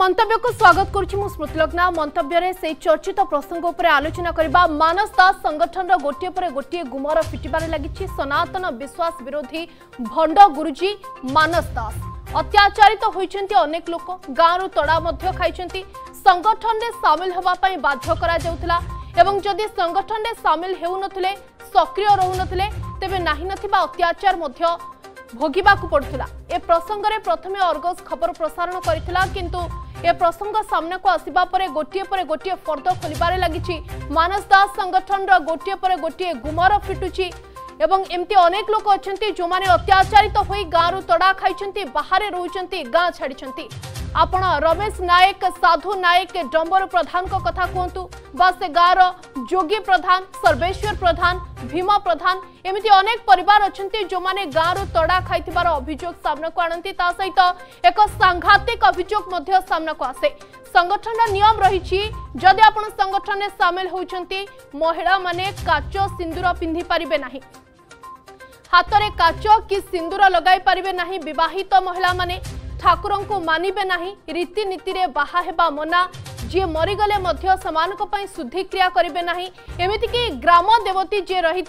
ମନ୍ତବ୍ୟକୁ ସ୍ୱାଗତ କରୁଛି ମୁଁ ସ୍ମୃତିଲଗ୍ନା ମନ୍ତବ୍ୟରେ ସେହି ଚର୍ଚ୍ଚିତ ପ୍ରସଙ୍ଗ ଉପରେ ଆଲୋଚନା କରିବା ମାନସ ଦାସ ସଂଗଠନର ଗୋଟିଏ ପରେ ଗୋଟିଏ ଗୁମର ଫିଟିବାରେ ଲାଗିଛି ସନାତନ ବିଶ୍ୱାସ ବିରୋଧୀ ଭଣ୍ଡ ଗୁରୁଜୀ ମାନସ ଦାସ ଅତ୍ୟାଚାରିତ ହୋଇଛନ୍ତି ଅନେକ ଲୋକ ଗାଁରୁ ତଡ଼ା ମଧ୍ୟ ଖାଇଛନ୍ତି ସଂଗଠନରେ ସାମିଲ ହେବା ପାଇଁ ବାଧ୍ୟ କରାଯାଉଥିଲା ଏବଂ ଯଦି ସଂଗଠନରେ ସାମିଲ ହେଉନଥିଲେ ସକ୍ରିୟ ରହୁନଥିଲେ ତେବେ ନାହିଁ ନଥିବା ଅତ୍ୟାଚାର ମଧ୍ୟ ଭୋଗିବାକୁ ପଡ଼ୁଥିଲା ଏ ପ୍ରସଙ୍ଗରେ ପ୍ରଥମେ ଅର୍ଗସ୍ ଖବର ପ୍ରସାରଣ କରିଥିଲା କିନ୍ତୁ ଏ ପ୍ରସଙ୍ଗ ସାମ୍ନାକୁ ଆସିବା ପରେ ଗୋଟିଏ ପରେ ଗୋଟିଏ ଫର୍ଦ୍ଦ ଖୋଲିବାରେ ଲାଗିଛି ମାନସ ଦାସ ସଂଗଠନର ଗୋଟିଏ ପରେ ଗୋଟିଏ ଗୁମର ଫିଟୁଛି ଏବଂ ଏମିତି ଅନେକ ଲୋକ ଅଛନ୍ତି ଯେଉଁମାନେ ଅତ୍ୟାଚାରିତ ହୋଇ ଗାଁରୁ ତଡ଼ା ଖାଇଛନ୍ତି ବାହାରେ ରହୁଛନ୍ତି ଗାଁ ଛାଡ଼ିଛନ୍ତି आपण रमेश नायक साधु नायक डम्बर प्रधान कथा कहतु बा गाँव जोगी प्रधान सर्वेश्वर प्रधान भीमा प्रधान एमती अनेक पर अच्छा जो मैंने गाँव रु तड़ा खाई अभोग सामना को आणती सहित एक सांघातिक अभोग आसे संगठन नियम रही जदि आपण संगठन में सामिल होती महिला मैंने काच सिंदूर पिंधि पारे ना हाथ में काच कि सिंदूर लगे ना बहित महिला मैंने ठाकुर को मानवे ना रीति रीतनीति बाहा मना जी मरीगले शुद्धिक्रिया करे ना एमती ग्राम देवती जी रही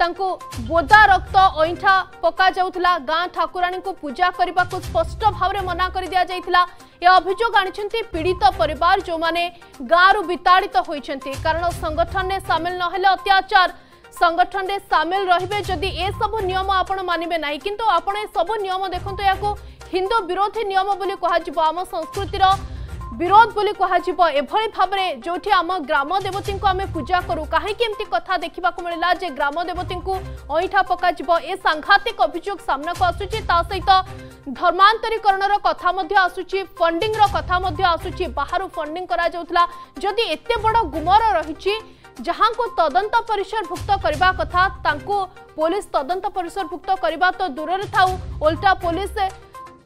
बोदा रक्त अईठा पका जा गाँ ठाकुराणी को पूजा करने को स्पष्ट भाव मना कर दिया जाता यह अभोग आड़ित पर जो मैंने गाँव रू विताड़ित तो होती कारण संगठन में सामिल नत्याचार संगठन में सामिल रेदी ए सबू नियम आप मानवे ना कि आप सबू नियम देखते तो হিন্দু বিরোধী নিয়ম বলে কুহযিব আম সংস্কৃতির বিরোধ বলে কুহযিব এভাবে ভাবে যেটি আম গ্রাম দেবতী আমি পূজা করু কী এমতি কথা দেখা মিলা যে গ্রাম দেবতী অইঠা পকাযিব এ সাংঘাতিক অভিযোগ সামনাকু আসুচি তা সহিত ধর্মান্তরীকরণর কথা মধ্যে আসুচি ফন্ডিংর কথা মধ্যে আসুচি বাহারু ফন্ডিং করা যাউতলা যদি এতে বড় গুমর রহিছি ଯାହାଙ୍କୁ ତଦନ୍ତ ପରିସରଭୁକ୍ତ କରିବା କଥା ତାଙ୍କୁ ପୋଲିସ ତଦନ୍ତ ପରିସରଭୁକ୍ତ କରିବା ତ ଦୂରରେ ଥାଉ ଓଲଟା ପୋଲିସ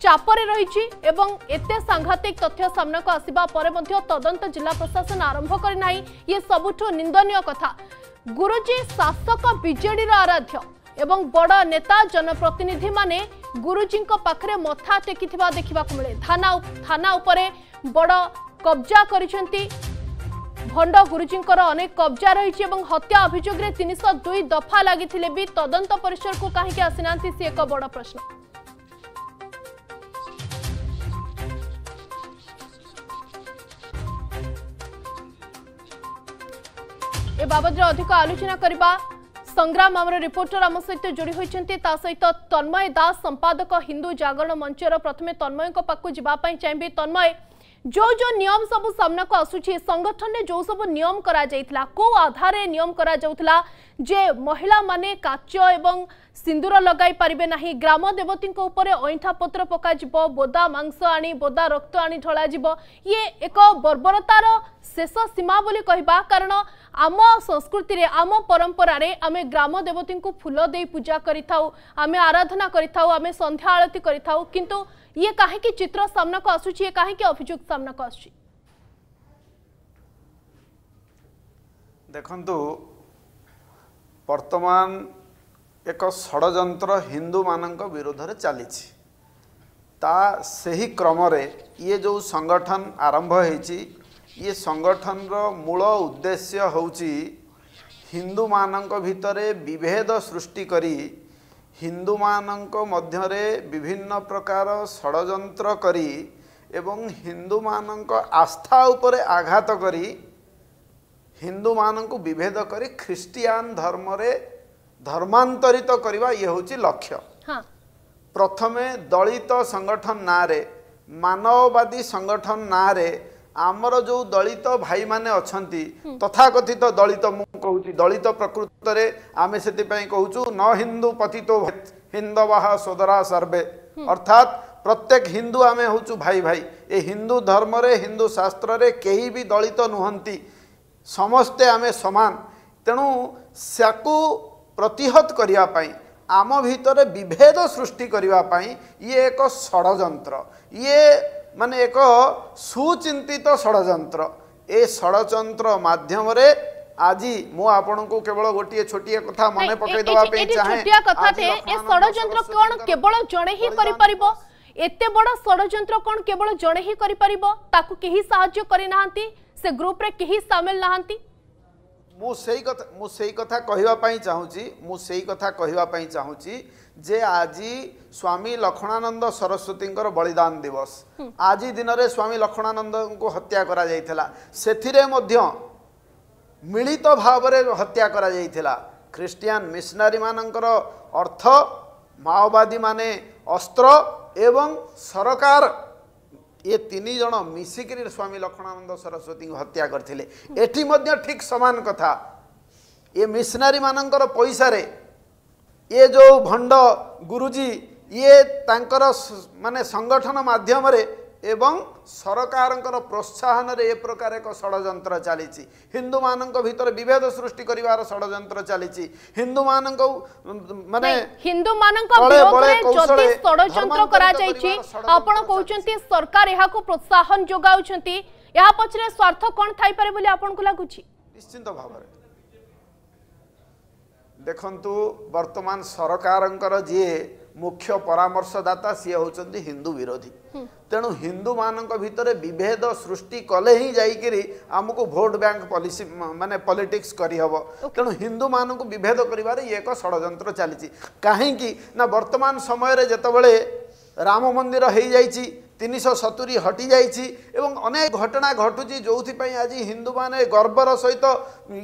ଚାପରେ ରହିଛି ଏବଂ ଏତେ ସାଂଘାତିକ ତଥ୍ୟ ସାମ୍ନାକୁ ଆସିବା ପରେ ମଧ୍ୟ ତଦନ୍ତ ଜିଲ୍ଲା ପ୍ରଶାସନ ଆରମ୍ଭ କରିନାହିଁ ଇଏ ସବୁଠୁ ନିନ୍ଦନୀୟ କଥା ଗୁରୁଜୀ ଶାସକ ବିଜେଡିର ଆରାଧ୍ୟ ଏବଂ ବଡ଼ ନେତା ଜନପ୍ରତିନିଧିମାନେ ଗୁରୁଜୀଙ୍କ ପାଖରେ ମଥା ଟେକିଥିବା ଦେଖିବାକୁ ମିଳେ ଥାନା ଥାନା ଉପରେ ବଡ଼ କବ୍ଜା କରିଛନ୍ତି ଭଣ୍ଡ ଗୁରୁଜୀଙ୍କର ଅନେକ କବ୍ଜା ରହିଛି ଏବଂ ହତ୍ୟା ଅଭିଯୋଗରେ ତିନିଶହ ଦୁଇ ଦଫା ଲାଗିଥିଲେ ବି ତଦନ୍ତ ପରିସରକୁ କାହିଁକି ଆସିନାହାନ୍ତି ସେ ଏକ ବଡ଼ ପ୍ରଶ୍ନ এ বাবদরে অধিক আলোচনা করা সংগ্রাম আমার রিপোর্টর আমার সহ যোড়ি হয়েছেন তা সহিত তন্ময় দাস সম্পাদক হিন্দু জাগরণ মঞ্চর প্রথমে তন্ময়ঙ্ পাখু যা চাইবি তন্ময় जो जो नियम सब सामना को आसूची संगठन ने जो सब नियम करा जाइतला को आधार नियम करा जाउतला जे महिला माने काच एवं सिंदूर लगाई पारिबे नाही ग्राम देवती उपरे अइंठा पत्र पका जिवो बोदा मांस आनी बोदा रक्त आनी ढला जिवो ये एक बर्बरतार शेष सीमा बोली कहबा कारण ଆମ ସଂସ୍କୃତିରେ ଆମ ପରମ୍ପରାରେ ଆମେ ଗ୍ରାମ ଦେବତୀଙ୍କୁ ଫୁଲ ଦେଇ ପୂଜା କରିଥାଉ ଆମେ ଆରାଧନା କରିଥାଉ ଆମେ ସନ୍ଧ୍ୟା ଆଳତି କରିଥାଉ କିନ୍ତୁ ଇଏ କାହିଁକି ଚିତ୍ର ସାମ୍ନାକୁ ଆସୁଛି ଇଏ କାହିଁକି ଅଭିଯୋଗ ସାମ୍ନାକୁ ଆସୁଛି ଦେଖନ୍ତୁ ବର୍ତ୍ତମାନ ଏକ ଷଡ଼ଯନ୍ତ୍ର ହିନ୍ଦୁମାନଙ୍କ ବିରୁଦ୍ଧରେ ଚାଲିଛି ତା ସେହି କ୍ରମରେ ଇଏ ଯେଉଁ ସଂଗଠନ ଆରମ୍ଭ ହେଇଛି ଇଏ ସଂଗଠନର ମୂଳ ଉଦ୍ଦେଶ୍ୟ ହେଉଛି ହିନ୍ଦୁମାନଙ୍କ ଭିତରେ ବିଭେଦ ସୃଷ୍ଟି କରି ହିନ୍ଦୁମାନଙ୍କ ମଧ୍ୟରେ ବିଭିନ୍ନ ପ୍ରକାର ଷଡ଼ଯନ୍ତ୍ର କରି ଏବଂ ହିନ୍ଦୁମାନଙ୍କ ଆସ୍ଥା ଉପରେ ଆଘାତ କରି ହିନ୍ଦୁମାନଙ୍କୁ ବିଭେଦ କରି ଖ୍ରୀଷ୍ଟିଆନ ଧର୍ମରେ ଧର୍ମାନ୍ତରିତ କରିବା ଇଏ ହେଉଛି ଲକ୍ଷ୍ୟ ପ୍ରଥମେ ଦଳିତ ସଂଗଠନ ନାଁରେ ମାନବବାଦୀ ସଂଗଠନ ନାଁରେ ଆମର ଯେଉଁ ଦଳିତ ଭାଇମାନେ ଅଛନ୍ତି ତଥାକଥିତ ଦଳିତ ମୁଁ କହୁଛି ଦଳିତ ପ୍ରକୃତରେ ଆମେ ସେଥିପାଇଁ କହୁଛୁ ନ ହିନ୍ଦୁ ପତିତ ହିନ୍ଦବାହ ସୋଦରା ସର୍ବେ ଅର୍ଥାତ୍ ପ୍ରତ୍ୟେକ ହିନ୍ଦୁ ଆମେ ହେଉଛୁ ଭାଇ ଭାଇ ଏ ହିନ୍ଦୁ ଧର୍ମରେ ହିନ୍ଦୁ ଶାସ୍ତ୍ରରେ କେହି ବି ଦଳିତ ନୁହନ୍ତି ସମସ୍ତେ ଆମେ ସମାନ ତେଣୁ ସେକୁ ପ୍ରତିହତ କରିବା ପାଇଁ ଆମ ଭିତରେ ବିଭେଦ ସୃଷ୍ଟି କରିବା ପାଇଁ ଇଏ ଏକ ଷଡ଼ଯନ୍ତ୍ର ଇଏ ମାନେ ଏକ ସୁଚିନ୍ତିତ ଷଡ଼ଯନ୍ତ୍ର ଏ ଷଡ଼ଯନ୍ତ୍ର ମାଧ୍ୟମରେ আজি মু আপনকু কেবল গটিয়ে ছটিয়া কথা মনে পকাই দেবা পে চাহে ছটিয়া কথাতে এ ষড়যন্ত্র কোন কেবল জনে হি করি পারিবো এতে বড় ষড়যন্ত্র কোন কেবল জনে হি করি পারিবো তাকু কেহি সাহায্য করি নাহান্তি সে গ্রুপ রে কেহি সামিল নাহান্তি মু সেই কথা মু সেই কথা কহিবা পাই চাহুচি মু সেই কথা কহিবা পাই চাহুচি ଯେ ଆଜି ସ୍ୱାମୀ ଲକ୍ଷ୍ମଣାନନ୍ଦ ସରସ୍ୱତୀଙ୍କର ବଳିଦାନ ଦିବସ ଆଜି ଦିନରେ ସ୍ୱାମୀ ଲକ୍ଷ୍ମଣାନନ୍ଦଙ୍କୁ ହତ୍ୟା କରାଯାଇଥିଲା ସେଥିରେ ମଧ୍ୟ ମିଳିତ ଭାବରେ ହତ୍ୟା କରାଯାଇଥିଲା ଖ୍ରୀଷ୍ଟିଆନ ମିଶନାରୀମାନଙ୍କର ଅର୍ଥ ମାଓବାଦୀମାନେ ଅସ୍ତ୍ର ଏବଂ ସରକାର ଏ ତିନି ଜଣ ମିଶିକିରି ସ୍ୱାମୀ ଲକ୍ଷ୍ମଣାନନ୍ଦ ସରସ୍ୱତୀଙ୍କୁ ହତ୍ୟା କରିଥିଲେ ଏଠି ମଧ୍ୟ ଠିକ୍ ସମାନ କଥା ଏ ମିଶନାରୀମାନଙ୍କର ପଇସାରେ ଇଏ ଯେଉଁ ଭଣ୍ଡ ଗୁରୁଜୀ ଇଏ ତାଙ୍କର ମାନେ ସଂଗଠନ ମାଧ୍ୟମରେ ଏବଂ ସରକାରଙ୍କର ପ୍ରୋତ୍ସାହନରେ ଏ ପ୍ରକାର ଏକ ଷଡ଼ଯନ୍ତ୍ର ଚାଲିଛି ହିନ୍ଦୁମାନଙ୍କ ଭିତରେ ବିଭେଦ ସୃଷ୍ଟି କରିବାର ଷଡ଼ଯନ୍ତ୍ର ଚାଲିଛି ହିନ୍ଦୁମାନଙ୍କ ମାନେ ହିନ୍ଦୁମାନଙ୍କ ଷଡ଼ଯନ୍ତ୍ର କରାଯାଇଛି ଆପଣ କହୁଛନ୍ତି ସରକାର ଏହାକୁ ପ୍ରୋତ୍ସାହନ ଯୋଗାଉଛନ୍ତି ଏହା ପଛରେ ସ୍ୱାର୍ଥ କ'ଣ ଥାଇପାରେ ବୋଲି ଆପଣଙ୍କୁ ଲାଗୁଛି ନିଶ୍ଚିନ୍ତ ଭାବରେ ଦେଖନ୍ତୁ ବର୍ତ୍ତମାନ ସରକାରଙ୍କର ଯିଏ ମୁଖ୍ୟ ପରାମର୍ଶଦାତା ସିଏ ହେଉଛନ୍ତି ହିନ୍ଦୁ ବିରୋଧୀ ତେଣୁ ହିନ୍ଦୁମାନଙ୍କ ଭିତରେ ବିଭେଦ ସୃଷ୍ଟି କଲେ ହିଁ ଯାଇକିରି ଆମକୁ ଭୋଟ୍ ବ୍ୟାଙ୍କ ପଲିସି ମାନେ ପଲିଟିକ୍ସ କରିହେବ ତେଣୁ ହିନ୍ଦୁମାନଙ୍କୁ ବିଭେଦ କରିବାରେ ଇଏ ଏକ ଷଡ଼ଯନ୍ତ୍ର ଚାଲିଛି କାହିଁକି ନା ବର୍ତ୍ତମାନ ସମୟରେ ଯେତେବେଳେ ରାମ ମନ୍ଦିର ହେଇଯାଇଛି ତିନିଶହ ସତୁରି ହଟିଯାଇଛି ଏବଂ ଅନେକ ଘଟଣା ଘଟୁଛି ଯେଉଁଥିପାଇଁ ଆଜି ହିନ୍ଦୁମାନେ ଗର୍ବର ସହିତ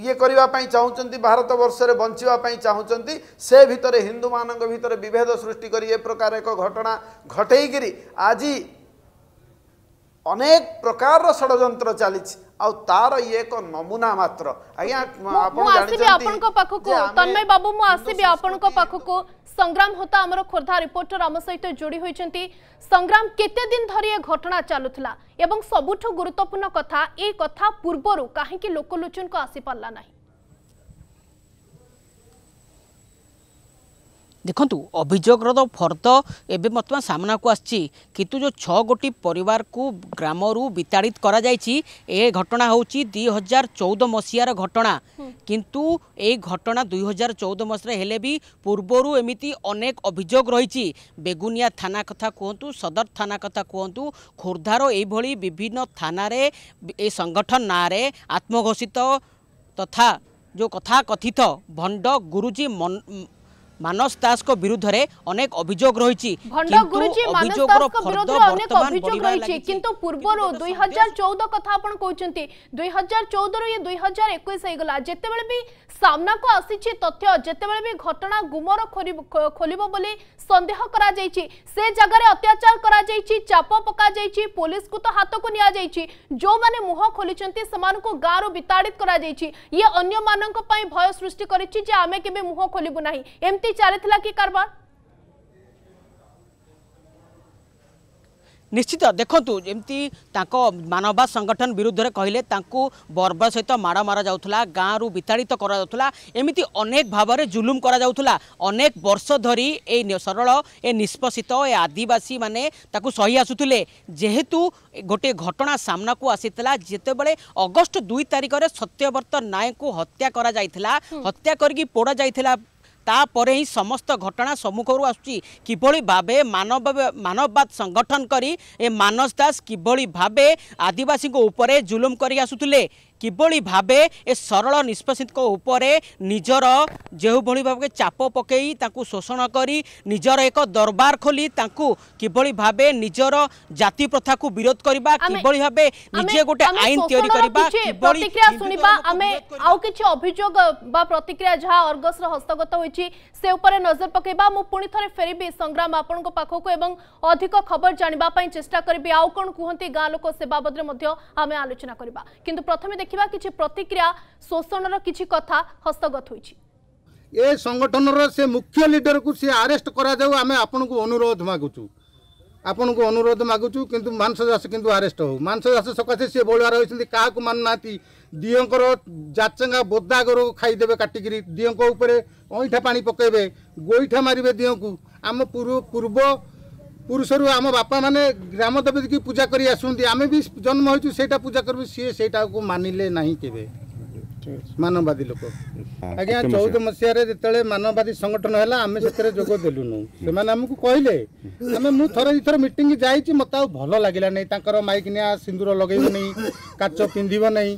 ଇଏ କରିବା ପାଇଁ ଚାହୁଁଛନ୍ତି ଭାରତବର୍ଷରେ ବଞ୍ଚିବା ପାଇଁ ଚାହୁଁଛନ୍ତି ସେ ଭିତରେ ହିନ୍ଦୁମାନଙ୍କ ଭିତରେ ବିଭେଦ ସୃଷ୍ଟି କରି ଏ ପ୍ରକାର ଏକ ଘଟଣା ଘଟେଇକିରି ଆଜି ଅନେକ ପ୍ରକାରର ଷଡ଼ଯନ୍ତ୍ର ଚାଲିଛି ଆଉ ତାର ଇଏ ଏକ ନମୁନା ମାତ୍ର ଆଜ୍ଞା ଆପଣଙ୍କ ପାଖକୁ ତନ୍ମୟ ବାବୁ ମୁଁ ଆସିବି ଆପଣଙ୍କ ପାଖକୁ সংগ্রাম হোতা আমার খোর্ধা রিপোর্টর আমার সহ যোড়ি হয়েছেন সংগ্রাম কেতে দিন ধরে এ ঘটনা চালুলা এবং সবুঠ গুরুত্বপূর্ণ কথা এই কথা পূর্বর কাহি লোকলোচন আসিপারা না ଦେଖନ୍ତୁ ଅଭିଯୋଗର ତ ଫର୍ଦ ଏବେ ବର୍ତ୍ତମାନ ସାମ୍ନାକୁ ଆସିଛି କିନ୍ତୁ ଯେଉଁ ଛଅ ଗୋଟି ପରିବାରକୁ ଗ୍ରାମରୁ ବିତାଡ଼ିତ କରାଯାଇଛି ଏ ଘଟଣା ହେଉଛି ଦୁଇ ହଜାର ଚଉଦ ମସିହାର ଘଟଣା କିନ୍ତୁ ଏଇ ଘଟଣା ଦୁଇ ହଜାର ଚଉଦ ମସିହାରେ ହେଲେ ବି ପୂର୍ବରୁ ଏମିତି ଅନେକ ଅଭିଯୋଗ ରହିଛି ବେଗୁନିଆ ଥାନା କଥା କୁହନ୍ତୁ ସଦର ଥାନା କଥା କୁହନ୍ତୁ ଖୋର୍ଦ୍ଧାର ଏଇଭଳି ବିଭିନ୍ନ ଥାନାରେ ଏ ସଂଗଠନ ନାଁରେ ଆତ୍ମଘୋଷିତ ତଥା ଯେଉଁ କଥା କଥିତ ଭଣ୍ଡ ଗୁରୁଜୀ ମନ मानस दास को विरुद्ध रे अनेक अभिजोग रही किंतु पूर्व 2014 कथा अपन कहउचंती 2014 रो ये 2021 आइ गला जेते बेले भी सामना को आसी छि तथ्य जेते बेले भी घटना गुमर खोलिबो बोली संदेह करा जाय छि से जगह रे अत्याचार करा जाय छि चापो पका जाय छि पुलिस को तो हाथ को निया जाय छि जो माने मुंह खोलिचंती समान को गारो विताड़ित करा जाय छि ये अन्य मानन को पई भय सृष्टि करै छि जे आमे केबे मुंह खोलिबो नाही एमति ଏମିତି ଚାଲିଥିଲା କି କାରବାର নিশ্চিত দেখন্তু যেমতি তাঙ্ক মানবাদ সংগঠন বিরুদ্ধে কহিলে তাঙ্কু বর্বর সহিত মাড় মারা যাউথলা গাঁরু বিতাড়িত করা যাউথলা এমিতি অনেক ভাবরে জুলুম করা যাউথলা অনেক বর্ষ ধরি এই সরল এ নিষ্পসিত এ আদিবাসী মানে তাকু সহি আসুথিলে যেহেতু গোটে ঘটনা সামনাকু আসিলা যেতবে অগস্ট দুই তারিখে সত্যব্রত নায়কু হত্যা করা যাইথিলা হত্যা করিকি পোড়া যাইথিলা ତାପରେ ହିଁ ସମସ୍ତ ଘଟଣା ସମ୍ମୁଖରୁ ଆସୁଛି କିଭଳି ଭାବେ ମାନବ ମାନବବାଦ ସଂଗଠନ କରି ଏ ମାନସ ଦାସ କିଭଳି ଭାବେ ଆଦିବାସୀଙ୍କ ଉପରେ ଜୁଲୁମ କରି ଆସୁଥିଲେ কিভাবে ভাবে এ সরল নিষ্পেষিতক উপরে নিজের যেভাবে ভাবে চাপ পকাই তাঁকু শোষণ করে নিজের এক দরবার খোলি তাঁকু কিভাবে ভাবে নিজের জাতি প্রথাকু বিরোধ করা কিভাবে ভাবে নিজে গোটে আইন তৈরি করা কিছু অভিযোগ বা প্রতিক্রিয়া যা অর্গস হস্তগত হয়েছি সে উপরে নজর পকাইবা মু পুনি থরে ফেরিবি সংগ্রাম আপনক পাখকু এবং অধিক খবর জানিবা পাই চেষ্টা করিবি আউ কোন কুহন্তি গাঁ লোক সে বাবদরে মধ্য আমি আলোচনা করিবা কিন্তু প্রথমে ଦେଖିବା କିଛି ପ୍ରତିକ୍ରିୟା ଶୋଷଣର କିଛି କଥା ହସ୍ତଗତ ହୋଇଛି ଏ ସଂଗଠନର ସେ ମୁଖ୍ୟ ଲିଡରକୁ ସିଏ ଆରେଷ୍ଟ କରାଯାଉ ଆମେ ଆପଣଙ୍କୁ ଅନୁରୋଧ ମାଗୁଛୁ ଆପଣଙ୍କୁ ଅନୁରୋଧ ମାଗୁଛୁ କିନ୍ତୁ ମାନସ ଦାସ କିନ୍ତୁ ଆରେଷ୍ଟ ହେଉ ମାନସ ଦାସ ସକାଶେ ସିଏ ବଳୁଆ ରହିଛନ୍ତି କାହାକୁ ମାନୁନାହାନ୍ତି ଦିଅଙ୍କର ଯାଚଙ୍ଗା ବୋଦାଗରୁ ଖାଇଦେବେ କାଟିକିରି ଦିଅଙ୍କ ଉପରେ ଅଇଁଠା ପାଣି ପକାଇବେ ଗୋଇଠା ମାରିବେ ଦିଅଙ୍କୁ ଆମ ପୂର୍ବ পুরুষর আম বাপা মানে গ্রাম দেবীকে পূজা করে আসুন আমি বি জন্ম হয়েছু সেইটা পূজা করবু সি সেইটা মানিলে না কেবে মানবাদী লোক আজ্ঞা চৌদ মশায় যেতবে মানবাদী সংগঠন হল আমি সেতরে যোগ দেলুনু সে আমি কহিলে আমি মু থরে দুই থর মিটিং যাইছি মতো আউ ভাল লাগিলা নাই তাঁর মাইক নিয়া সিন্দুর লগাইব নাই কাচ পিঁধিব নাই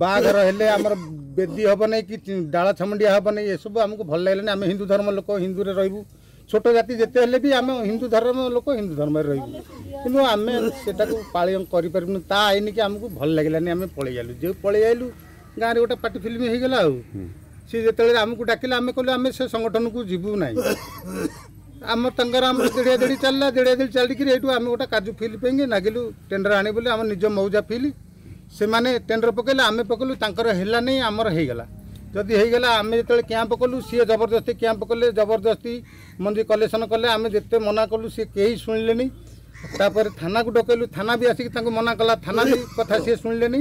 বাহাঘর হলে আমার বেদী হব নাই কি ডাল ছমন্ডিয়া হব নাই এসব আমি ভাল লাগিলা আমি হিন্দু ধর্ম লোক হিন্দুরে রহবু ছোট জাতি যেতে হলে বি আমি হিন্দু ধর্ম লোক হিন্দু ধর্মরে রহবু কিন্তু আমি সেটা পাাল করিপারু তা আইনকি আমি ভাল লাগিলানি আমি পলাই আলু যে পলাই আইলু গাঁরে গোটা পার্টি ফিল্ম হয়েগলা আউ সি যেত আমি ডাকিলে আমি কলু আমি সে সংগঠনকু যু না আমার তাঙ্কর আমার দেড়িয়া দেড়ি চালা দেড়িয়া দেড়ি চালিকি এইটু আমি গোটা কাজু ফিল পাই নাগিলু টেন্ডর আনি বলে আমার নিজ মৌজা ফিল সেমানে টেন্ডর পকাইলে আমি পকাইলু তাঙ্কর হেলা নেই আমার হয়েগলা ଯଦି ହେଇଗଲା ଆମେ ଯେତେବେଳେ କ୍ୟାମ୍ପ କଲୁ ସିଏ ଜବରଦସ୍ତି କ୍ୟାମ୍ପ କଲେ ଜବରଦସ୍ତି ମଞ୍ଜି କଲେକ୍ସନ୍ କଲେ ଆମେ ଯେତେ ମନା କଲୁ ସିଏ କେହି ଶୁଣିଲେନି ତାପରେ ଥାନାକୁ ଡକେଇଲୁ ଥାନା ବି ଆସିକି ତାଙ୍କୁ ମନା କଲା ଥାନା ବି କଥା ସିଏ ଶୁଣିଲେନି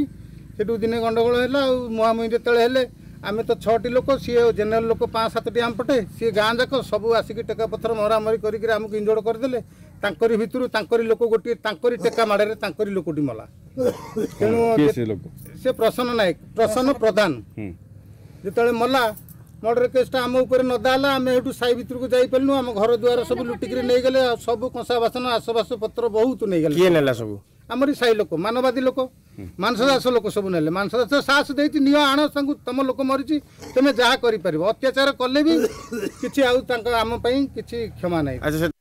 ସେଠୁ ଦିନେ ଗଣ୍ଡଗୋଳ ହେଲା ଆଉ ମୁହାଁମୁହିଁ ଯେତେବେଳେ ହେଲେ ଆମେ ତ ଛଅଟି ଲୋକ ସିଏ ଜେନେରାଲ ଲୋକ ପାଞ୍ଚ ସାତଟି ଆମ ପଟେ ସିଏ ଗାଁ ଯାକ ସବୁ ଆସିକି ଟେକା ପଥର ମରାମରି କରିକି ଆମକୁ ଇଞ୍ଜୋର୍ଡ କରିଦେଲେ ତାଙ୍କରି ଭିତରୁ ତାଙ୍କରି ଲୋକ ଗୋଟିଏ ତାଙ୍କରି ଟେକା ମାଡ଼ରେ ତାଙ୍କରି ଲୋକଟି ମଲା ତେଣୁ ସେ ପ୍ରସନ୍ନ ନାୟକ ପ୍ରସନ୍ନ ପ୍ରଧାନ ଯେତେବେଳେ ମଲା ମର୍ଡ଼ର କେସ୍ଟା ଆମ ଉପରେ ନଦା ହେଲା ଆମେ ଏଇଠୁ ସାହି ଭିତରକୁ ଯାଇପାରିଲୁ ଆମ ଘର ଦ୍ୱାର ସବୁ ଲୁଟିକିରି ନେଇଗଲେ ଆଉ ସବୁ କଂସା ବାସନ ଆସବାସ ପତ୍ର ବହୁତ ନେଇଗଲେ କିଏ ନେଲା ସବୁ ଆମରି ସାହି ଲୋକ ମାନବାଦୀ ଲୋକ ମାନସ ଦାସ ଲୋକ ସବୁ ନେଲେ ମାନସ ଦାସ ସାହସ ଦେଇଛି ନିଅ ଆଣ ତାଙ୍କୁ ତମ ଲୋକ ମରିଛି ତୁମେ ଯାହା କରିପାରିବ ଅତ୍ୟାଚାର କଲେ ବି କିଛି ଆଉ ତାଙ୍କ ଆମ ପାଇଁ କିଛି କ୍ଷମା ନାହିଁ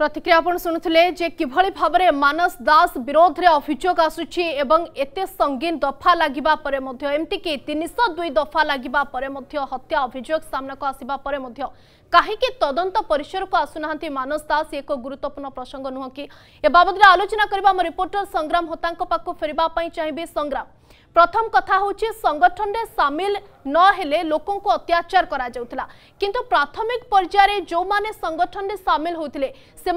ପ୍ରତିକ୍ରିୟା ଆପଣ ଶୁଣୁଥିଲେ ଯେ କିଭଳି ଭାବରେ ମାନସ ଦାସ ବିରୋଧରେ ଅଭିଯୋଗ ଆସୁଛି ଏବଂ ଏତେ ସଙ୍ଗୀନ ଦଫା ଲାଗିବା ପରେ ମଧ୍ୟ ଏମିତିକି ତିନିଶହ ଦୁଇ ଦଫା ଲାଗିବା ପରେ ମଧ୍ୟ ହତ୍ୟା ଅଭିଯୋଗ ସାମ୍ନାକୁ ଆସିବା ପରେ ମଧ୍ୟ କାହିଁକି ତଦନ୍ତ ପରିସରକୁ ଆସୁନାହାନ୍ତି ମାନସ ଦାସ ଏକ ଗୁରୁତ୍ୱପୂର୍ଣ୍ଣ ପ୍ରସଙ୍ଗ ନୁହଁ କି ଏ ବାବଦରେ ଆଲୋଚନା କରିବା ଆମ ରିପୋର୍ଟର ସଂଗ୍ରାମ ହୋତାଙ୍କ ପାଖକୁ ଫେରିବା ପାଇଁ ଚାହିଁବି ସଂଗ୍ରାମ प्रथम कथा हूँ संगठन में सामिल नोक लोक अत्याचार करा किंतु प्राथमिक पर्यायर जो मैंने संगठन में सामिल होते से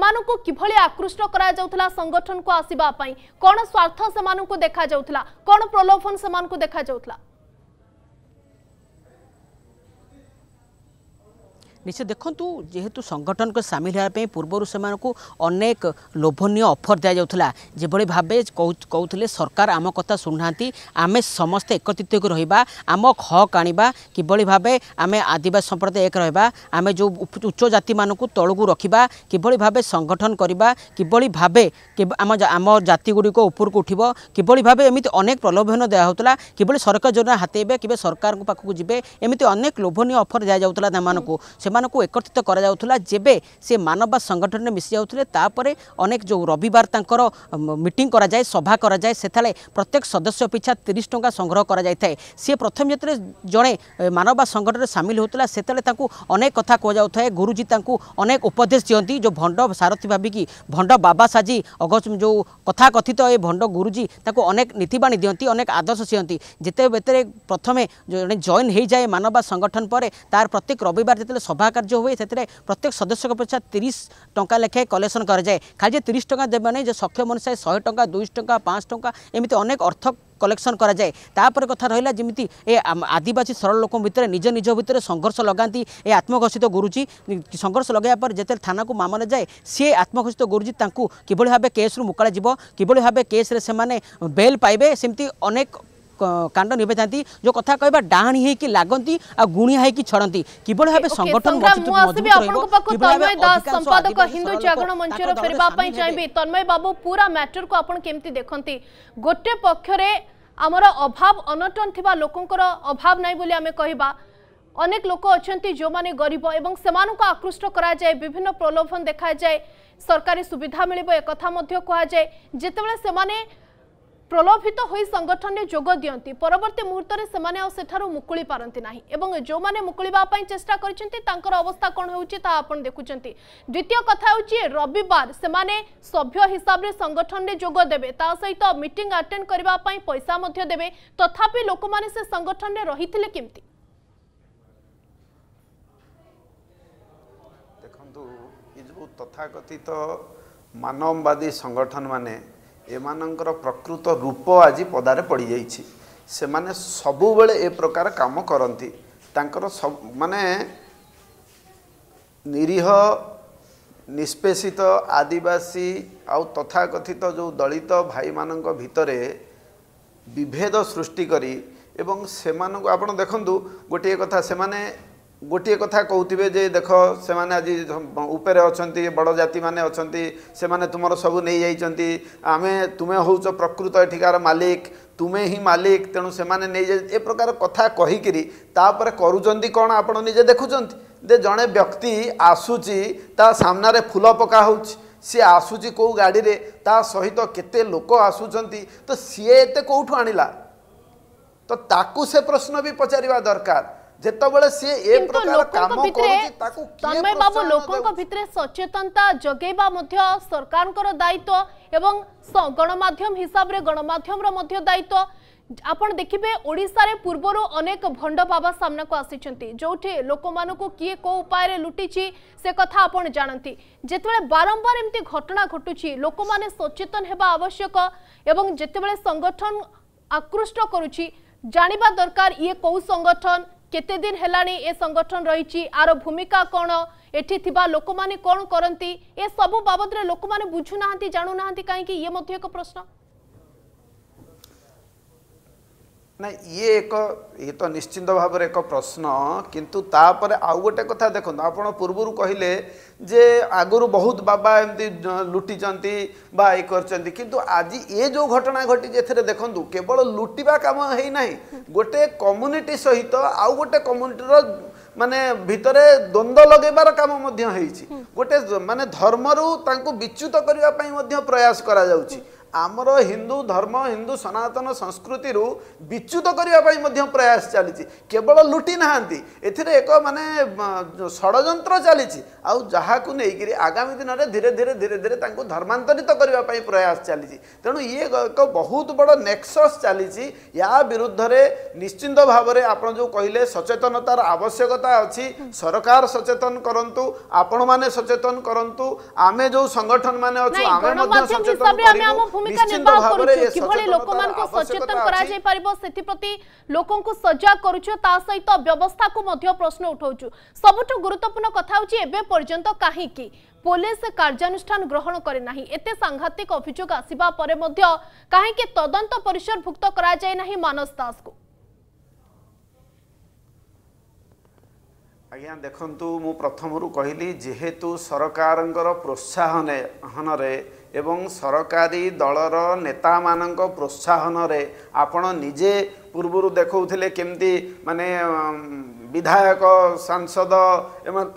किभली आकृष्ट करा संगठन को आसवाप कौन स्वार्थ से देखा कौन प्रलोभन से देखा जा ନିଶ୍ଚୟ ଦେଖନ୍ତୁ ଯେହେତୁ ସଂଗଠନକୁ ସାମିଲ ହେବା ପାଇଁ ପୂର୍ବରୁ ସେମାନଙ୍କୁ ଅନେକ ଲୋଭନୀୟ ଅଫର୍ ଦିଆଯାଉଥିଲା ଯେଭଳି ଭାବେ କହୁଥିଲେ ସରକାର ଆମ କଥା ଶୁଣୁନାହାନ୍ତି ଆମେ ସମସ୍ତେ ଏକତ୍ରିତ ହୋଇକି ରହିବା ଆମ ହକ୍ ଆଣିବା କିଭଳି ଭାବେ ଆମେ ଆଦିବାସୀ ସମ୍ପ୍ରଦାୟ ଏକ ରହିବା ଆମେ ଯେଉଁ ଉଚ୍ଚ ଜାତିମାନଙ୍କୁ ତଳକୁ ରଖିବା କିଭଳି ଭାବେ ସଂଗଠନ କରିବା କିଭଳି ଭାବେ ଆମ ଆମ ଜାତିଗୁଡ଼ିକ ଉପରକୁ ଉଠିବ କିଭଳି ଭାବେ ଏମିତି ଅନେକ ପ୍ରଲୋଭନ ଦିଆହେଉଥିଲା କିଭଳି ସରକାର ଯୋଜନା ହାତେଇବେ କିମ୍ବା ସରକାରଙ୍କ ପାଖକୁ ଯିବେ ଏମିତି ଅନେକ ଲୋଭନୀୟ ଅଫର୍ ଦିଆଯାଉଥିଲା ସେମାନଙ୍କୁ ସେ ସେମାନଙ୍କୁ ଏକତ୍ରିତ କରାଯାଉଥିଲା ଯେବେ ସେ ମାନବ ସଂଗଠନରେ ମିଶିଯାଉଥିଲେ ତାପରେ ଅନେକ ଯେଉଁ ରବିବାର ତାଙ୍କର ମିଟିଂ କରାଯାଏ ସଭା କରାଯାଏ ସେଠାରେ ପ୍ରତ୍ୟେକ ସଦସ୍ୟ ପିଛା ତିରିଶ ଟଙ୍କା ସଂଗ୍ରହ କରାଯାଇଥାଏ ସିଏ ପ୍ରଥମ ଯେତେବେଳେ ଜଣେ ମାନବା ସଂଗଠନରେ ସାମିଲ ହେଉଥିଲା ସେତେବେଳେ ତାଙ୍କୁ ଅନେକ କଥା କୁହାଯାଉଥାଏ ଗୁରୁଜୀ ତାଙ୍କୁ ଅନେକ ଉପଦେଶ ଦିଅନ୍ତି ଯେଉଁ ଭଣ୍ଡ ସାରଥୀ ଭାବିକି ଭଣ୍ଡ ବାବା ସାଜି ଅଗଷ୍ଟ ଯେଉଁ କଥା କଥିତ ଏ ଭଣ୍ଡ ଗୁରୁଜୀ ତାଙ୍କୁ ଅନେକ ନୀତିବାଣୀ ଦିଅନ୍ତି ଅନେକ ଆଦର୍ଶ ଦିଅନ୍ତି ଯେତେବେଳେ ପ୍ରଥମେ ଜଣେ ଜଏନ୍ ହୋଇଯାଏ ମାନବା ସଂଗଠନ ପରେ ତାର ପ୍ରତ୍ୟେକ ରବିବାର ଯେତେବେଳେ ସଭା କାର୍ଯ୍ୟ ହୁଏ ସେଥିରେ ପ୍ରତ୍ୟେକ ସଦସ୍ୟଙ୍କ ପିଛା ତିରିଶ ଟଙ୍କା ଲେଖାଏଁ କଲେକ୍ସନ୍ କରାଯାଏ ଖାଲି ଯେ ତିରିଶ ଟଙ୍କା ଦେବେ ନାହିଁ ଯେ ସକ୍ଷମ ଅନୁସାରେ ଶହେ ଟଙ୍କା ଦୁଇଶହ ଟଙ୍କା ପାଞ୍ଚଶହ ଟଙ୍କା ଏମିତି ଅନେକ ଅର୍ଥ କଲେକ୍ସନ୍ କରାଯାଏ ତାପରେ କଥା ରହିଲା ଯେମିତି ଏ ଆଦିବାସୀ ସରଳ ଲୋକଙ୍କ ଭିତରେ ନିଜ ନିଜ ଭିତରେ ସଂଘର୍ଷ ଲଗାନ୍ତି ଏ ଆତ୍ମଘୋଷିତ ଗୁରୁଜୀ ସଂଘର୍ଷ ଲଗାଇବା ପରେ ଯେତେବେଳେ ଥାନାକୁ ମାମଲା ଯାଏ ସିଏ ଆତ୍ମଘୋଷିତ ଗୁରୁଜୀ ତାଙ୍କୁ କିଭଳି ଭାବେ କେସ୍ରୁ ମୁକାଳାଯିବ କିଭଳି ଭାବେ କେସ୍ରେ ସେମାନେ ବେଲ୍ ପାଇବେ ସେମିତି ଅନେକ কাণ্ড নিভাইথাନ୍ତି ଯୋଉ କଥା କହିବା ଡାହାଣୀ ହେଇକି ଲାଗନ୍ତି ଆଉ ଗୁଣିଆ ହେଇକି ଛଡ଼ନ୍ତି କିଭଳି ଭାବେ ସଂଗଠନ ସମ୍ପାଦକ ହିନ୍ଦୁ ଜାଗରଣ ମଞ୍ଚର ଫେରିବା ପାଇଁ ଚାହିଁବି ତନ୍ମୟ ବାବୁ ପୁରା ମ୍ୟାଟରକୁ ଆପଣ କେମିତି ଦେଖନ୍ତି ଗୋଟେ ପକ୍ଷରେ ଆମର ଅଭାବ ଅନଟନ ଥିବା ଲୋକଙ୍କର ଅଭାବ ନାହିଁ ବୋଲି ଆମେ କହିବା ଅନେକ ଲୋକ ଅଛନ୍ତି ଯେଉଁମାନେ ଗରିବ ଏବଂ ସେମାନଙ୍କୁ ଆକୃଷ୍ଟ କରାଯାଏ ବିଭିନ୍ନ ପ୍ରଲୋଭନ ଦେଖାଯାଏ ସରକାରୀ ସୁବିଧା ମିଳିବ ଏକଥା ମଧ୍ୟ କୁହାଯାଏ ଯେତେବେଳେ ସେମାନେ ପ୍ରଲୋଭିତ ହୋଇ ସଂଗଠନରେ ଯୋଗ ଦିଅନ୍ତି ପରବର୍ତ୍ତୀ ମୁହୂର୍ତ୍ତରେ ସେମାନେ ଆଉ ସେଠାରୁ ମୁକୁଳି ପାରନ୍ତି ନାହିଁ ଏବଂ ଯେଉଁମାନେ ମୁକୁଳିବା ପାଇଁ ଚେଷ୍ଟା କରିଛନ୍ତି ତାଙ୍କର ଅବସ୍ଥା କ'ଣ ହେଉଛି ତାହା ଆପଣ ଦେଖୁଛନ୍ତି ଦ୍ୱିତୀୟ କଥା ହେଉଛି ରବିବାର ସେମାନେ ସଭ୍ୟ ହିସାବରେ ସଂଗଠନରେ ଯୋଗ ଦେବେ ତା ସହିତ ମିଟିଂ ଆଟେଣ୍ଡ କରିବା ପାଇଁ ପଇସା ମଧ୍ୟ ଦେବେ ତଥାପି ଲୋକମାନେ ସେ ସଂଗଠନରେ ରହିଥିଲେ କେମିତି ଦେଖନ୍ତୁ ତଥାକଥିତ ମାନବବାଦୀ ଏମାନଙ୍କର ପ୍ରକୃତ ରୂପ ଆଜି ପଦାରେ ପଡ଼ିଯାଇଛି ସେମାନେ ସବୁବେଳେ ଏ ପ୍ରକାର କାମ କରନ୍ତି ତାଙ୍କର ମାନେ ନିରୀହ ନିଷ୍ପେଷିତ ଆଦିବାସୀ ଆଉ ତଥାକଥିତ ଯେଉଁ ଦଳିତ ଭାଇମାନଙ୍କ ଭିତରେ ବିଭେଦ ସୃଷ୍ଟି କରି ଏବଂ ସେମାନଙ୍କୁ ଆପଣ ଦେଖନ୍ତୁ ଗୋଟିଏ କଥା ସେମାନେ ଗୋଟିଏ କଥା କହୁଥିବେ ଯେ ଦେଖ ସେମାନେ ଆଜି ଉପରେ ଅଛନ୍ତି ବଡ଼ ଜାତିମାନେ ଅଛନ୍ତି ସେମାନେ ତୁମର ସବୁ ନେଇଯାଇଛନ୍ତି ଆମେ ତୁମେ ହେଉଛ ପ୍ରକୃତ ଏଠିକାର ମାଲିକ ତୁମେ ହିଁ ମାଲିକ ତେଣୁ ସେମାନେ ନେଇଯାଇ ଏ ପ୍ରକାର କଥା କହିକିରି ତାପରେ କରୁଛନ୍ତି କ'ଣ ଆପଣ ନିଜେ ଦେଖୁଛନ୍ତି ଯେ ଜଣେ ବ୍ୟକ୍ତି ଆସୁଛି ତା ସାମ୍ନାରେ ଫୁଲ ପକା ହେଉଛି ସିଏ ଆସୁଛି କେଉଁ ଗାଡ଼ିରେ ତା ସହିତ କେତେ ଲୋକ ଆସୁଛନ୍ତି ତ ସିଏ ଏତେ କେଉଁଠୁ ଆଣିଲା ତ ତାକୁ ସେ ପ୍ରଶ୍ନ ବି ପଚାରିବା ଦରକାର যেতবেলে সে এ প্রকার কাম করুচি তাকু তন্ময় বাবু লোকଙ୍କ ভিতরে সচেতনতা জগাইবা মধ্য সরকারଙ୍କର দায়িত্ব এবং গণমাধ্যম হিসাবরে গণমাধ্যমର মধ্য দায়িত্ব ଆପଣ ଦେଖିବେ ଓଡ଼ିଶାରେ ପୂର୍ବରୁ ଅନେକ ଭଣ୍ଡ ବାବା ସାମ୍ନାକୁ ଆସିଛନ୍ତି ଯେଉଁଠି ଲୋକମାନଙ୍କୁ କିଏ କେଉଁ ଉପାୟରେ ଲୁଟିଛି ସେ କଥା ଆପଣ ଜାଣନ୍ତି ଯେତେବେଳେ ବାରମ୍ବାର ଏମିତି ଘଟଣା ଘଟୁଛି ଲୋକମାନେ ସଚେତନ ହେବା ଆବଶ୍ୟକ ଏବଂ ଯେତେବେଳେ ସଂଗଠନ ଆକୃଷ୍ଟ କରୁଛି ଜାଣିବା ଦରକାର ଇଏ କେଉଁ ସଂଗଠନ କେତେ ଦିନ ହେଲାଣି ଏ ସଂଗଠନ ରହିଛି ଆର ଭୂମିକା କ'ଣ ଏଠି ଥିବା ଲୋକମାନେ କ'ଣ କରନ୍ତି ଏସବୁ ବାବଦରେ ଲୋକମାନେ ବୁଝୁନାହାନ୍ତି ଜାଣୁନାହାନ୍ତି କାହିଁକି ଇଏ ମଧ୍ୟ ଏକ ପ୍ରଶ୍ନ ନା ଇଏ ଏକ ଇଏ ତ ନିଶ୍ଚିନ୍ତ ଭାବରେ ଏକ ପ୍ରଶ୍ନ କିନ୍ତୁ ତାପରେ ଆଉ ଗୋଟେ କଥା ଦେଖନ୍ତୁ ଆପଣ ପୂର୍ବରୁ କହିଲେ ଯେ ଆଗରୁ ବହୁତ ବାବା ଏମିତି ଲୁଟିଛନ୍ତି ବା ଇଏ କରିଛନ୍ତି କିନ୍ତୁ ଆଜି ଏ ଯେଉଁ ଘଟଣା ଘଟିଛି ଏଥିରେ ଦେଖନ୍ତୁ କେବଳ ଲୁଟିବା କାମ ହେଇନାହିଁ ଗୋଟେ କମ୍ୟୁନିଟି ସହିତ ଆଉ ଗୋଟେ କମ୍ୟୁନିଟିର ମାନେ ଭିତରେ ଦ୍ୱନ୍ଦ ଲଗେଇବାର କାମ ମଧ୍ୟ ହେଇଛି ଗୋଟେ ମାନେ ଧର୍ମରୁ ତାଙ୍କୁ ବିଚ୍ୟୁତ କରିବା ପାଇଁ ମଧ୍ୟ ପ୍ରୟାସ କରାଯାଉଛି ଆମର ହିନ୍ଦୁ ଧର୍ମ ହିନ୍ଦୁ ସନାତନ ସଂସ୍କୃତିରୁ ବିଚ୍ୟୁତ କରିବା ପାଇଁ ମଧ୍ୟ ପ୍ରୟାସ ଚାଲିଛି କେବଳ ଲୁଟି ନାହାନ୍ତି ଏଥିରେ ଏକ ମାନେ ଷଡ଼ଯନ୍ତ୍ର ଚାଲିଛି ଆଉ ଯାହାକୁ ନେଇକିରି ଆଗାମୀ ଦିନରେ ଧୀରେ ଧୀରେ ଧୀରେ ଧୀରେ ତାଙ୍କୁ ଧର୍ମାନ୍ତରିତ କରିବା ପାଇଁ ପ୍ରୟାସ ଚାଲିଛି ତେଣୁ ଇଏ ଏକ ବହୁତ ବଡ଼ ନେକ୍ସସ୍ ଚାଲିଛି ୟା ବିରୁଦ୍ଧରେ ନିଶ୍ଚିନ୍ତ ଭାବରେ ଆପଣ ଯେଉଁ କହିଲେ ସଚେତନତାର ଆବଶ୍ୟକତା ଅଛି ସରକାର ସଚେତନ କରନ୍ତୁ ଆପଣମାନେ ସଚେତନ କରନ୍ତୁ ଆମେ ଯେଉଁ ସଂଗଠନମାନେ ଅଛୁ ଆମେ ମଧ୍ୟ ସଚେତନ କରିବୁ ଭୂମିକା ନିର୍ବାହ କରୁଛୁ କିଭଳି ଲୋକମାନଙ୍କୁ ସଚେତନ କରାଯାଇ ପାରିବ ସେଥିପ୍ରତି ଲୋକଙ୍କୁ ସଜାଗ କରୁଛୁ ତା ସହିତ ବ୍ୟବସ୍ଥାକୁ ମଧ୍ୟ ପ୍ରଶ୍ନ ଉଠାଉଛୁ ସବୁଠୁ ଗୁରୁତ୍ୱପୂର୍ଣ୍ଣ କଥା ହେଉଛି ଏବେ ପର୍ଯ୍ୟନ୍ତ କାହିଁକି ପୋଲିସ କାର୍ଯ୍ୟାନୁଷ୍ଠାନ ଗ୍ରହଣ କରେ ନାହିଁ ଏତେ ସାଂଘାତିକ ଅଭିଯୋଗ ଆସିବା ପରେ ମଧ୍ୟ କାହିଁକି ତଦନ୍ତ ପରିସରଭୁକ୍ତ କରାଯାଇ ନାହିଁ ମାନସ ଦାସକୁ ଆଜ୍ଞା ଦେଖନ୍ତୁ ମୁଁ ପ୍ରଥମରୁ କହିଲି ଯେହେତୁ ସରକାରଙ୍କର ପ୍ରୋତ୍ସାହନ ଆହ୍ୱାନରେ এবং ସରକାରୀ ଦଳର ନେତାମାନଙ୍କ ପ୍ରୋତ୍ସାହନରେ ଆପଣ ନିଜେ ପୂର୍ବରୁ ଦେଖାଉଥିଲେ କେମିତି ମାନେ ବିଧାୟକ ସାଂସଦ ଏମାନେ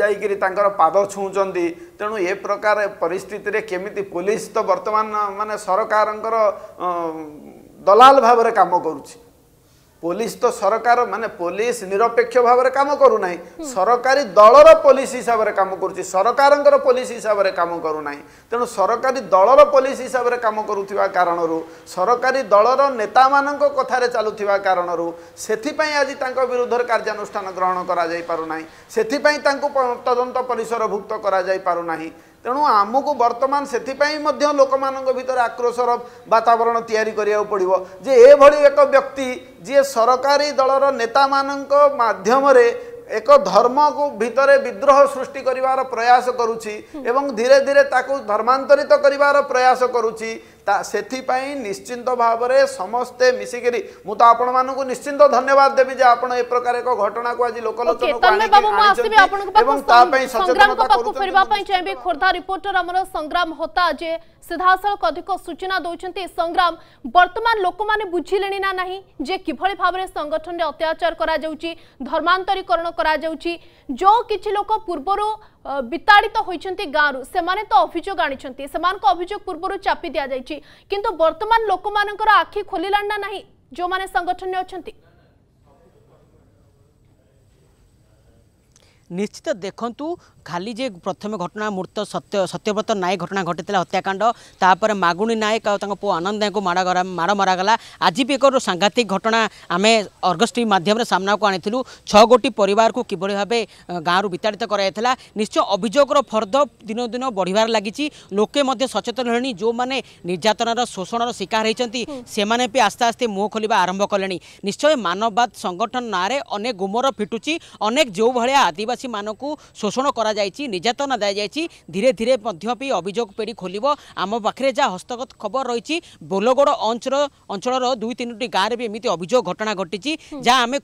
ଯାଇକିରି ତାଙ୍କର ପାଦ ଛୁଉଁଛନ୍ତି ତେଣୁ ଏ ପ୍ରକାର ପରିସ୍ଥିତିରେ କେମିତି ପୋଲିସ ତ ବର୍ତ୍ତମାନ ମାନେ ସରକାରଙ୍କର ଦଲାଲ ଭାବରେ କାମ କରୁଛି ପୋଲିସ ତ ସରକାର ମାନେ ପୋଲିସ ନିରପେକ୍ଷ ଭାବରେ କାମ କରୁନାହିଁ ସରକାରୀ ଦଳର ପୋଲିସ ହିସାବରେ କାମ କରୁଛି ସରକାରଙ୍କର ପୋଲିସ ହିସାବରେ କାମ କରୁନାହିଁ ତେଣୁ ସରକାରୀ ଦଳର ପୋଲିସ ହିସାବରେ କାମ କରୁଥିବା କାରଣରୁ ସରକାରୀ ଦଳର ନେତାମାନଙ୍କ କଥାରେ ଚାଲୁଥିବା କାରଣରୁ ସେଥିପାଇଁ ଆଜି ତାଙ୍କ ବିରୁଦ୍ଧରେ କାର୍ଯ୍ୟାନୁଷ୍ଠାନ ଗ୍ରହଣ କରାଯାଇପାରୁନାହିଁ ସେଥିପାଇଁ ତାଙ୍କୁ ତଦନ୍ତ ପରିସରଭୁକ୍ତ କରାଯାଇପାରୁନାହିଁ ତେଣୁ ଆମକୁ ବର୍ତ୍ତମାନ ସେଥିପାଇଁ ମଧ୍ୟ ଲୋକମାନଙ୍କ ଭିତରେ ଆକ୍ରୋଶର ବାତାବରଣ ତିଆରି କରିବାକୁ ପଡ଼ିବ ଯେ ଏଭଳି ଏକ ବ୍ୟକ୍ତି ଯିଏ ସରକାରୀ ଦଳର ନେତାମାନଙ୍କ ମାଧ୍ୟମରେ ଏକ ଧର୍ମକୁ ଭିତରେ ବିଦ୍ରୋହ ସୃଷ୍ଟି କରିବାର ପ୍ରୟାସ କରୁଛି ଏବଂ ଧୀରେ ଧୀରେ ତାକୁ ଧର୍ମାନ୍ତରିତ କରିବାର ପ୍ରୟାସ କରୁଛି ସେଥିପାଇଁ ନିଶ୍ଚିନ୍ତ ଭାବରେ ସମସ୍ତେ ମିଶିକିରି ମୁଁ ତ ଆପଣମାନଙ୍କୁ ନିଶ୍ଚିନ୍ତ ଧନ୍ୟବାଦ ଦେବି ଯେ ଆପଣ ଏ ପ୍ରକାର ଏକ ଘଟଣାକୁ ଆଜି ଲୋକଲୋଚନକୁ ଆଣିଛନ୍ତି ଏବଂ ତା ପାଇଁ ସଚେତନତା କରୁଛନ୍ତି ଖୋର୍ଦ୍ଧା ରିପୋର୍ଟର ଆମର ସଂଗ୍ରାମ ହୋତା ଯେ ସିଧାସଳଖ ଅଧିକ ସୂଚନା ଦେଉଛନ୍ତି ସଂଗ୍ରାମ ବର୍ତ୍ତମାନ ଲୋକମାନେ ବୁଝିଲେଣି ନା ନାହିଁ ଯେ କିଭଳି ଭାବରେ ସଂଗଠନରେ ଅତ୍ୟାଚାର କରାଯାଉଛି ଧର୍ମାନ୍ତରୀକରଣ କରାଯାଉଛି ଯେଉଁ କିଛି ଲୋକ ପୂର୍ବରୁ ବିତାଡ଼ିତ ହୋଇଛନ୍ତି ଗାଁରୁ ସେମାନେ ତ ଅଭିଯୋଗ ଆଣିଛନ୍ତି ସେମାନଙ୍କ ଅଭିଯୋଗ ପୂର୍ବରୁ ଚାପି ଦିଆଯାଇଛି କିନ୍ତୁ ବର୍ତ୍ତମାନ ଲୋକମାନଙ୍କର ଆଖି ଖୋଲିଲାଣି ନା ନାହିଁ ଯେଉଁମାନେ ସଂଗଠନରେ ଅଛନ୍ତି নিশ্চিত দেখন্তু খালি যে প্রথমে ঘটনা মূর্ত সত্য সত্যব্রত নায়ক ঘটনা ঘটিলা হত্যাকাণ্ড তাপরে মাগুণী নায়ক আও পুয় আনন্দ নায়কু মাড় মাড় মরাগলা আজ বি সাংঘাতিক ঘটনা আমি অর্গস টিভি মাধ্যমে সামনাকু আনিলু ছোটি পরিবার কিভাবে ভাবে গাঁরু বিতাড়িত করাই নিশ্চয় অভিযোগর ফর্দ দিন দিন বড়িবার লাগিছি লোকে মধ্যে সচেতন হলে যে নির্যাতনার শোষণর শিকার হয়েছেন সে আস্তে আস্তে মুহ খোলা আরম্ভ কলে নিশ্চয় মানববাদ সংগঠন নাঁরে অনেক গুমর ফিটুছি অনেক যে ভাবে আদিবাসী আদিবাসী মানুষ শোষণ করা যাই নির্যাতনা দিয়া যাই ধীরে ধীরে মধ্যপি অভিযোগ পেড়ি খোলব আম পাখে যা হস্তগত খবর রয়েছে বোলগড় অঞ্চল অঞ্চলর দুই তিনোটি গাঁরে বি এমিতি অভিযোগ ঘটনা ঘটিছে যা আমি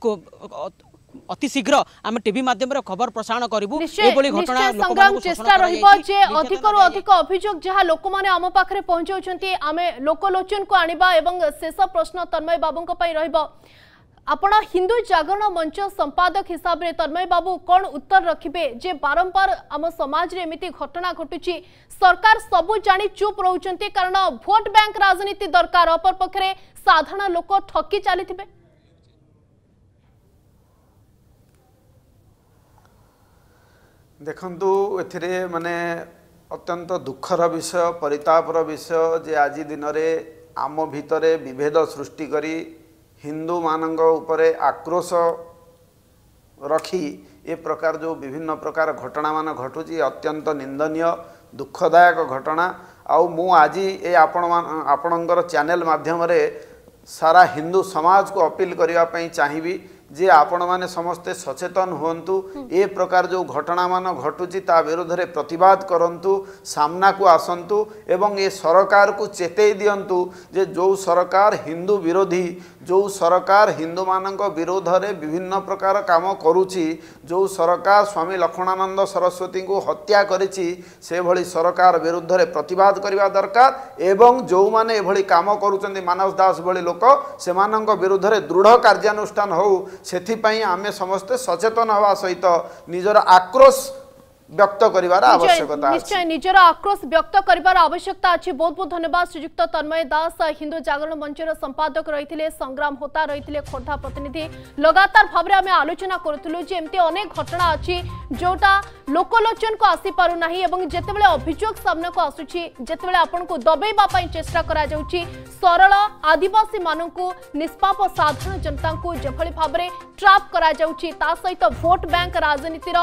অতি শীঘ্র আমি টিভি মাধ্যমে খবর প্রসারণ করবু এইভাবে ঘটনা সংগ্রাম চেষ্টা রহিব যে অধিকরু অধিক অভিযোগ যাহা লোকমানে আম পাখরে পৌঁছাউছন্তি আমি লোকলোচনকু আনিবা এবং শেষ প্রশ্ন তন্ময় বাবুঙ্ক পাই রহিব ଆପଣ ହିନ୍ଦୁ ଜାଗରଣ ମଞ୍ଚ ସମ୍ପାଦକ ହିସାବରେ ତନ୍ମୟ ବାବୁ କ'ଣ ଉତ୍ତର ରଖିବେ ଯେ ବାରମ୍ବାର ଆମ ସମାଜରେ ଏମିତି ଘଟଣା ଘଟୁଛି ସରକାର ସବୁ ଜାଣି ଚୁପ୍ ରହୁଛନ୍ତି କାରଣ ଭୋଟ ବ୍ୟାଙ୍କ ରାଜନୀତି ଦରକାର ଅପରପକ୍ଷରେ ସାଧାରଣ ଲୋକ ଠକି ଚାଲିଥିବେ ଦେଖନ୍ତୁ ଏଥିରେ ମାନେ ଅତ୍ୟନ୍ତ ଦୁଃଖର ବିଷୟ ପରିତାପର ବିଷୟ ଯେ ଆଜି ଦିନରେ ଆମ ଭିତରେ ବିଭେଦ ସୃଷ୍ଟି କରି ହିନ୍ଦୁମାନଙ୍କ ଉପରେ ଆକ୍ରୋଶ ରଖି ଏ ପ୍ରକାର ଯେଉଁ ବିଭିନ୍ନ ପ୍ରକାର ଘଟଣାମାନ ଘଟୁଛି ଅତ୍ୟନ୍ତ ନିନ୍ଦନୀୟ ଦୁଃଖଦାୟକ ଘଟଣା ଆଉ ମୁଁ ଆଜି ଏ ଆପଣ ଆପଣଙ୍କର ଚ୍ୟାନେଲ ମାଧ୍ୟମରେ ସାରା ହିନ୍ଦୁ ସମାଜକୁ ଅପିଲ କରିବା ପାଇଁ ଚାହିଁବି ଯେ ଆପଣମାନେ ସମସ୍ତେ ସଚେତନ ହୁଅନ୍ତୁ ଏ ପ୍ରକାର ଯେଉଁ ଘଟଣାମାନ ଘଟୁଛି ତା ବିରୁଦ୍ଧରେ ପ୍ରତିବାଦ କରନ୍ତୁ ସାମ୍ନାକୁ ଆସନ୍ତୁ ଏବଂ ଏ ସରକାରକୁ ଚେତେଇ ଦିଅନ୍ତୁ ଯେ ଯେଉଁ ସରକାର ହିନ୍ଦୁ ବିରୋଧୀ जो सरकार हिंदू मान विरोध में विभिन्न प्रकार काम करुच्ची जो सरकार स्वामी लक्ष्मणानंद सरस्वती को हत्या करी सरकार विरुद्ध प्रतवाद करने दरकार जो मैंने यही कम कर मानस दास भोक से मरुद्ध दृढ़ कार्यानुष्ठान होती आम समस्ते सचेतन हवा सहित निजर आक्रोश व्यक्त करिवार आवश्यकता निश्चय निजर आक्रोश व्यक्त करिवार आवश्यकता अछि बहुत बहुत धन्यवाद श्रीयुक्त तन्मय दास हिंदू जागरण मंचर संपादक रहिथिले संग्राम होता रहिथिले खोरथा प्रतिनिधि लगातार भाबरे हमें आलोचना करथुलु जे एमते अनेक घटना अछि जोटा लोकलोचन को आसी पारु नाही एवं जेतेबेले अभिजोग सामने को आसुछि जेतेबेले आपन को दबै बापाई चेष्टा करा जाउछि सरल आदिवासी को निष्पाप साधारण जनता को जेखळी भाबरे ट्रैप करा जाउछि ता सहित वोट बैंक राजनीतिर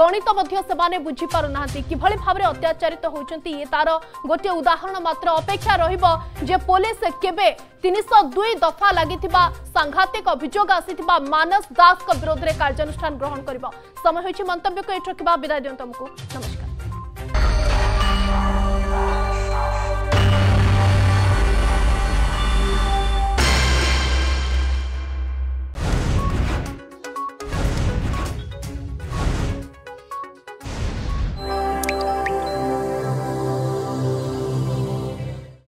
गणित मध्य सेवा ଲୋକମାନେ ବୁଝିପାରୁନାହାନ୍ତି କିଭଳି ଭାବରେ ଅତ୍ୟାଚାରିତ ହେଉଛନ୍ତି ଇଏ ତାର ଗୋଟିଏ ଉଦାହରଣ ମାତ୍ର ଅପେକ୍ଷା ରହିବ ଯେ ପୋଲିସ କେବେ ତିନିଶହ ଦୁଇ ଦଫା ଲାଗିଥିବା ସାଂଘାତିକ ଅଭିଯୋଗ ଆସିଥିବା ମାନସ ଦାସଙ୍କ ବିରୋଧରେ କାର୍ଯ୍ୟାନୁଷ୍ଠାନ ଗ୍ରହଣ କରିବ ସମୟ ହୋଇଛି ମନ୍ତବ୍ୟକୁ ଏଠି ରଖିବା ବିଦାୟ ଦିଅନ୍ତୁ ଆମକୁ ନମସ୍କାର